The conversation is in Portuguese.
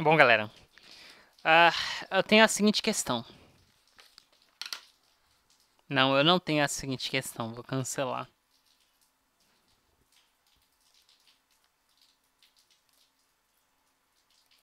Bom, galera, uh, eu tenho a seguinte questão. Não, eu não tenho a seguinte questão, vou cancelar.